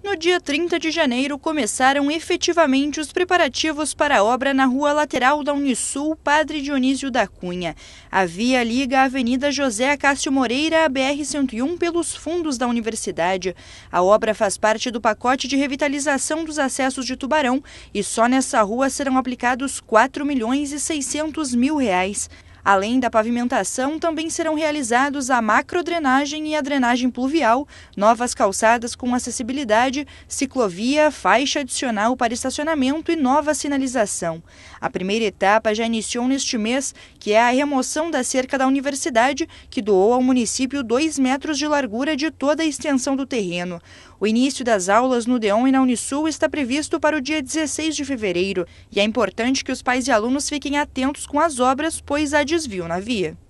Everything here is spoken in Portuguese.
No dia 30 de janeiro, começaram efetivamente os preparativos para a obra na rua lateral da Unisul, Padre Dionísio da Cunha. A via liga a Avenida José Acácio Moreira à BR-101 pelos fundos da universidade. A obra faz parte do pacote de revitalização dos acessos de Tubarão e só nessa rua serão aplicados 4 milhões e 600 mil reais. Além da pavimentação, também serão realizados a macrodrenagem e a drenagem pluvial, novas calçadas com acessibilidade, ciclovia, faixa adicional para estacionamento e nova sinalização. A primeira etapa já iniciou neste mês, que é a remoção da cerca da universidade, que doou ao município dois metros de largura de toda a extensão do terreno. O início das aulas no DEON e na Unisul está previsto para o dia 16 de fevereiro, e é importante que os pais e alunos fiquem atentos com as obras, pois a desvio na via.